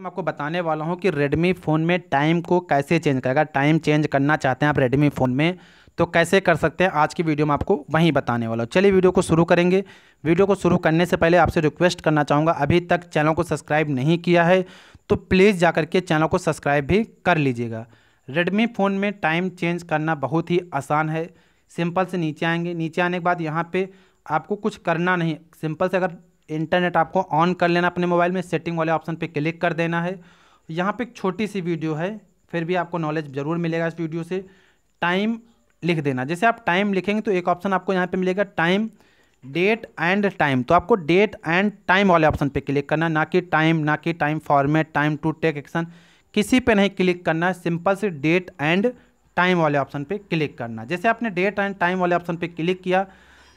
मैं आपको बताने वाला हूँ कि रेडमी फ़ोन में टाइम को कैसे चेंज करेगा टाइम चेंज करना चाहते हैं आप रेडमी फ़ोन में तो कैसे कर सकते हैं आज की वीडियो में आपको वहीं बताने वाला हूँ चलिए वीडियो को शुरू करेंगे वीडियो को शुरू करने से पहले आपसे रिक्वेस्ट करना चाहूँगा अभी तक चैनल को सब्सक्राइब नहीं किया है तो प्लीज़ जा के चैनल को सब्सक्राइब भी कर लीजिएगा रेडमी फ़ोन में टाइम चेंज करना बहुत ही आसान है सिंपल से नीचे आएंगे नीचे आने के बाद यहाँ पर आपको कुछ करना नहीं सिंपल से अगर इंटरनेट आपको ऑन कर लेना अपने मोबाइल में सेटिंग वाले ऑप्शन पे क्लिक कर देना है यहाँ पे एक छोटी सी वीडियो है फिर भी आपको नॉलेज ज़रूर मिलेगा इस वीडियो से टाइम लिख देना जैसे आप टाइम लिखेंगे तो एक ऑप्शन आपको यहाँ पे मिलेगा टाइम डेट एंड टाइम तो आपको डेट एंड टाइम वाले ऑप्शन पे क्लिक करना ना कि टाइम ना कि time format time to take action किसी पे नहीं क्लिक करना सिंपल से डेट एंड टाइम वाले ऑप्शन पे क्लिक करना जैसे आपने डेट एंड टाइम वाले ऑप्शन पर क्लिक किया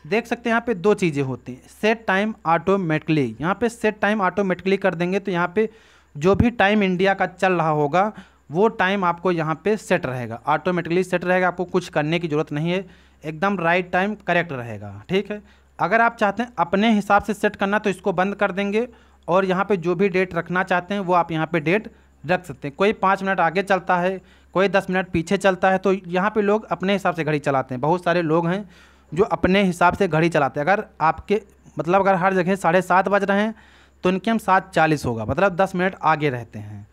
देख सकते हैं यहाँ पे दो चीज़ें होती हैं सेट टाइम ऑटोमेटिकली यहाँ पे सेट टाइम ऑटोमेटिकली कर देंगे तो यहाँ पे जो भी टाइम इंडिया का चल रहा होगा वो टाइम आपको यहाँ पे सेट रहेगा ऑटोमेटिकली सेट रहेगा आपको कुछ करने की ज़रूरत नहीं है एकदम राइट टाइम करेक्ट रहेगा ठीक है अगर आप चाहते हैं अपने हिसाब से सेट करना तो इसको बंद कर देंगे और यहाँ पर जो भी डेट रखना चाहते हैं वो आप यहाँ पर डेट रख सकते हैं कोई पाँच मिनट आगे चलता है कोई दस मिनट पीछे चलता है तो यहाँ पर लोग अपने हिसाब से घड़ी चलाते हैं बहुत सारे लोग हैं जो अपने हिसाब से घड़ी चलाते हैं अगर आपके मतलब अगर हर जगह साढ़े सात बज रहे हैं तो इनके हम सात चालीस होगा मतलब दस मिनट आगे रहते हैं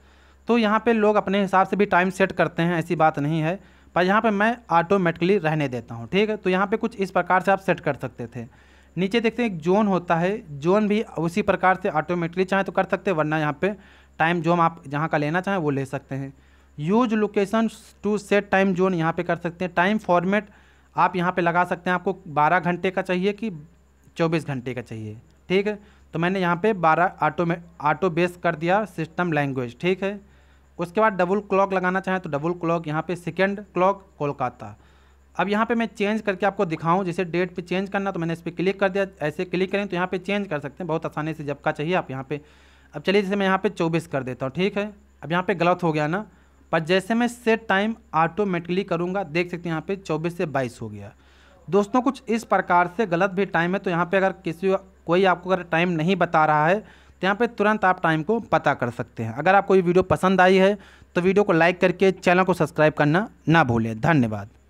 तो यहाँ पे लोग अपने हिसाब से भी टाइम सेट करते हैं ऐसी बात नहीं है पर यहाँ पे मैं ऑटोमेटिकली रहने देता हूँ ठीक है तो यहाँ पे कुछ इस प्रकार से आप सेट कर सकते थे नीचे देखते हैं एक जोन होता है जोन भी उसी प्रकार से ऑटोमेटिकली चाहें तो कर सकते हैं वरना यहाँ पर टाइम जोन आप जहाँ का लेना चाहें वो ले सकते हैं use location to set time zone यहाँ पे कर सकते हैं टाइम फॉर्मेट आप यहाँ पे लगा सकते हैं आपको 12 घंटे का चाहिए कि 24 घंटे का चाहिए ठीक है तो मैंने यहाँ पे 12 ऑटो में ऑटो बेस कर दिया सिस्टम लैंग्वेज ठीक है उसके बाद डबल क्लॉक लगाना चाहें तो डबल क्लॉक यहाँ पे सेकेंड क्लॉक कोलकाता अब यहाँ पे मैं चेंज करके आपको दिखाऊं जैसे डेट पे चेंज करना तो मैंने इस पर क्लिक कर दिया ऐसे क्लिक करें तो यहाँ पे चेंज कर सकते हैं बहुत आसानी से जब का चाहिए आप यहाँ पे अब चलिए जैसे मैं यहाँ पे 24 कर देता हूँ ठीक है अब यहाँ पे गलत हो गया ना पर जैसे मैं सेट टाइम ऑटोमेटिकली करूँगा देख सकते हैं यहाँ पे 24 से 22 हो गया दोस्तों कुछ इस प्रकार से गलत भी टाइम है तो यहाँ पे अगर किसी कोई आपको अगर टाइम नहीं बता रहा है तो यहाँ पे तुरंत आप टाइम को पता कर सकते हैं अगर आपको ये वीडियो पसंद आई है तो वीडियो को लाइक करके चैनल को सब्सक्राइब करना ना भूलें धन्यवाद